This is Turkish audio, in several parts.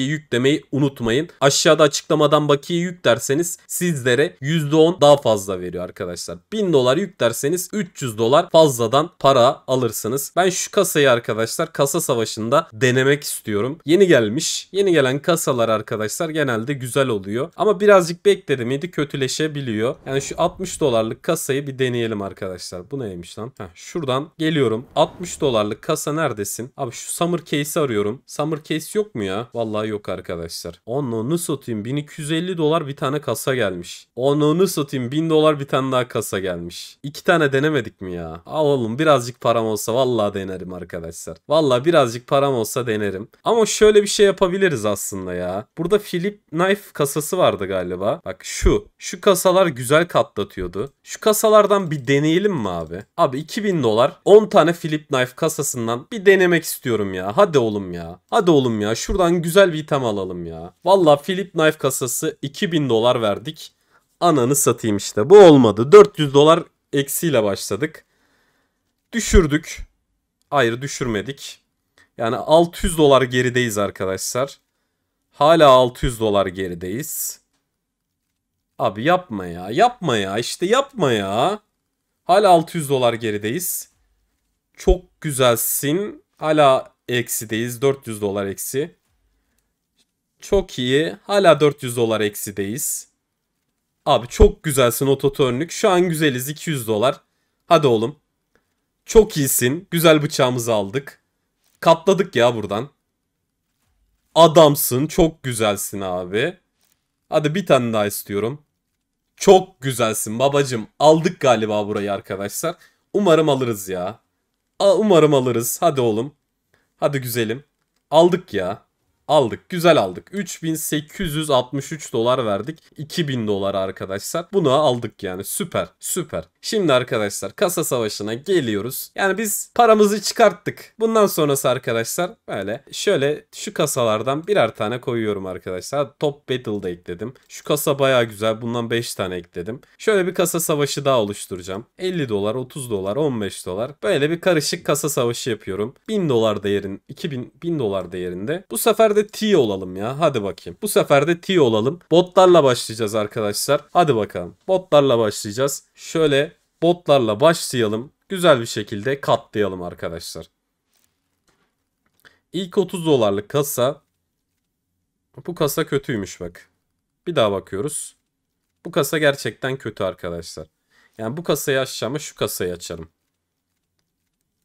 bakiye yüklemeyi unutmayın. Aşağıda açıklamadan bakiye yüklerseniz sizlere %10 daha fazla veriyor arkadaşlar. 1000 dolar yüklerseniz 300 dolar fazladan para alırsınız. Ben şu kasayı arkadaşlar kasa savaşında denemek istiyorum. Yeni gelmiş. Yeni gelen kasalar arkadaşlar genelde güzel oluyor. Ama birazcık bekledi miydi kötüleşebiliyor. Yani şu 60 dolarlık kasayı bir deneyelim arkadaşlar. Bu neymiş lan? Heh, şuradan geliyorum. 60 dolarlık kasa neredesin? Abi şu summer case'i arıyorum. Summer case yok mu ya? Vallahi yok arkadaşlar. Onunu satayım 1250 dolar bir tane kasa gelmiş. Onunu satayım 1000 dolar bir tane daha kasa gelmiş. İki tane denemedik mi ya? Alalım birazcık param olsa vallahi denerim arkadaşlar. Vallahi birazcık param olsa denerim. Ama şöyle bir şey yapabiliriz aslında ya. Burada Philip Knife kasası vardı galiba. Bak şu. Şu kasalar güzel katlatıyordu. Şu kasalardan bir deneyelim mi abi? Abi 2000 dolar 10 tane Philip Knife kasasından bir denemek istiyorum ya. Hadi oğlum ya. Hadi oğlum ya. Şuradan güzel bir item alalım ya. Valla Philip Knife kasası 2000 dolar verdik. Ananı satayım işte. Bu olmadı. 400 dolar eksiyle başladık. Düşürdük. Hayır düşürmedik. Yani 600 dolar gerideyiz arkadaşlar. Hala 600 dolar gerideyiz. Abi yapma ya. Yapma ya. işte yapma ya. Hala 600 dolar gerideyiz. Çok güzelsin. Hala eksideyiz. 400 dolar eksi. Çok iyi. Hala 400 dolar eksideyiz. Abi çok güzelsin ototörnük. Şu an güzeliz 200 dolar. Hadi oğlum. Çok iyisin. Güzel bıçağımızı aldık. Katladık ya buradan. Adamsın. Çok güzelsin abi. Hadi bir tane daha istiyorum. Çok güzelsin babacım. Aldık galiba burayı arkadaşlar. Umarım alırız ya. A umarım alırız. Hadi oğlum. Hadi güzelim. Aldık ya aldık. Güzel aldık. 3863 dolar verdik. 2000 dolar arkadaşlar. Bunu aldık yani. Süper. Süper. Şimdi arkadaşlar kasa savaşına geliyoruz. Yani biz paramızı çıkarttık. Bundan sonrası arkadaşlar böyle şöyle şu kasalardan birer tane koyuyorum arkadaşlar. Top Battle'da ekledim. Şu kasa baya güzel. Bundan 5 tane ekledim. Şöyle bir kasa savaşı daha oluşturacağım. 50 dolar, 30 dolar, 15 dolar. Böyle bir karışık kasa savaşı yapıyorum. 1000 dolar değerin, 2000 1000 dolar değerinde. Bu sefer de de T olalım ya. Hadi bakayım. Bu sefer de T olalım. Botlarla başlayacağız arkadaşlar. Hadi bakalım. Botlarla başlayacağız. Şöyle botlarla başlayalım. Güzel bir şekilde katlayalım arkadaşlar. İlk 30 dolarlık kasa. Bu kasa kötüymüş bak. Bir daha bakıyoruz. Bu kasa gerçekten kötü arkadaşlar. Yani bu kasayı açacağıma şu kasayı açarım.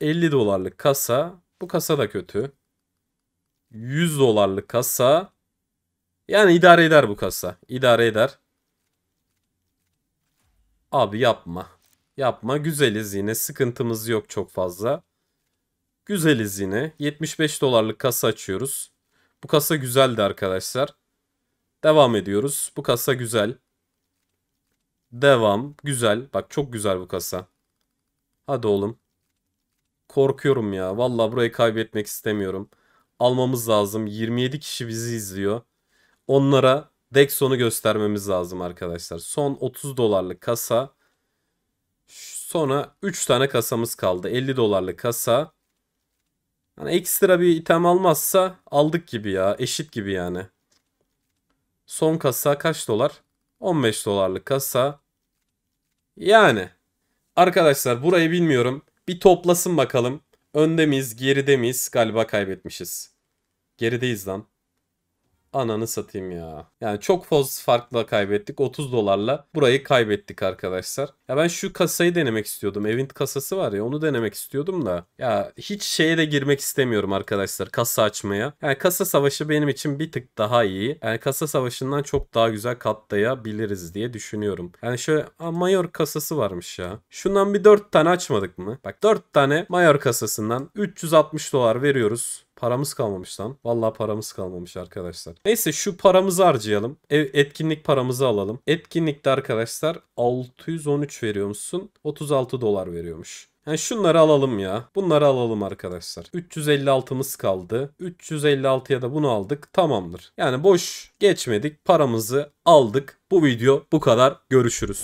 50 dolarlık kasa. Bu kasa da kötü. 100 dolarlık kasa. Yani idare eder bu kasa. İdare eder. Abi yapma. Yapma. Güzeliz yine. Sıkıntımız yok çok fazla. Güzeliz yine. 75 dolarlık kasa açıyoruz. Bu kasa güzeldi arkadaşlar. Devam ediyoruz. Bu kasa güzel. Devam. Güzel. Bak çok güzel bu kasa. Hadi oğlum. Korkuyorum ya. Vallahi burayı kaybetmek istemiyorum almamız lazım. 27 kişi bizi izliyor. Onlara Dexon'u göstermemiz lazım arkadaşlar. Son 30 dolarlık kasa. Sonra 3 tane kasamız kaldı. 50 dolarlık kasa. Yani ekstra bir item almazsa aldık gibi ya. Eşit gibi yani. Son kasa kaç dolar? 15 dolarlık kasa. Yani. Arkadaşlar burayı bilmiyorum. Bir toplasın bakalım. Önde miyiz, geride miyiz? Galiba kaybetmişiz. Gerideyiz lan. Ananı satayım ya. Yani çok fazla farkla kaybettik. 30 dolarla burayı kaybettik arkadaşlar. Ya ben şu kasayı denemek istiyordum. Event kasası var ya onu denemek istiyordum da. Ya hiç şeye de girmek istemiyorum arkadaşlar kasa açmaya. Yani kasa savaşı benim için bir tık daha iyi. Yani kasa savaşından çok daha güzel katlayabiliriz diye düşünüyorum. Yani şöyle a, mayor kasası varmış ya. Şundan bir 4 tane açmadık mı? Bak 4 tane mayor kasasından 360 dolar veriyoruz. Paramız kalmamış lan. Vallahi paramız kalmamış arkadaşlar. Neyse şu paramızı harcayalım. E, etkinlik paramızı alalım. Etkinlikte arkadaşlar 613 veriyormuşsun. 36 dolar veriyormuş. Yani şunları alalım ya. Bunları alalım arkadaşlar. 356'mız kaldı. 356'ya da bunu aldık. Tamamdır. Yani boş geçmedik. Paramızı aldık. Bu video bu kadar. Görüşürüz.